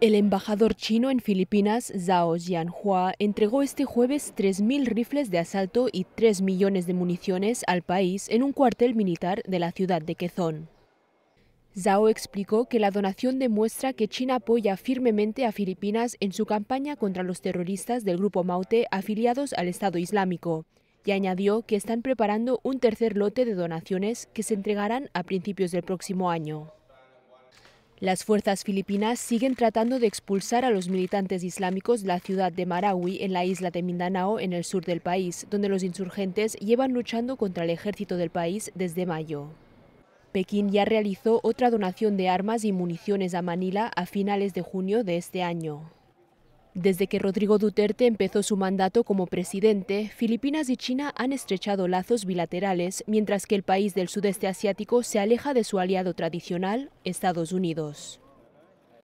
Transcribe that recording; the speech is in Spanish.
El embajador chino en Filipinas, Zhao Jianhua, entregó este jueves 3.000 rifles de asalto y 3 millones de municiones al país en un cuartel militar de la ciudad de Quezon. Zhao explicó que la donación demuestra que China apoya firmemente a Filipinas en su campaña contra los terroristas del grupo Maute afiliados al Estado Islámico, y añadió que están preparando un tercer lote de donaciones que se entregarán a principios del próximo año. Las fuerzas filipinas siguen tratando de expulsar a los militantes islámicos de la ciudad de Marawi, en la isla de Mindanao, en el sur del país, donde los insurgentes llevan luchando contra el ejército del país desde mayo. Pekín ya realizó otra donación de armas y municiones a Manila a finales de junio de este año. Desde que Rodrigo Duterte empezó su mandato como presidente, Filipinas y China han estrechado lazos bilaterales, mientras que el país del sudeste asiático se aleja de su aliado tradicional, Estados Unidos.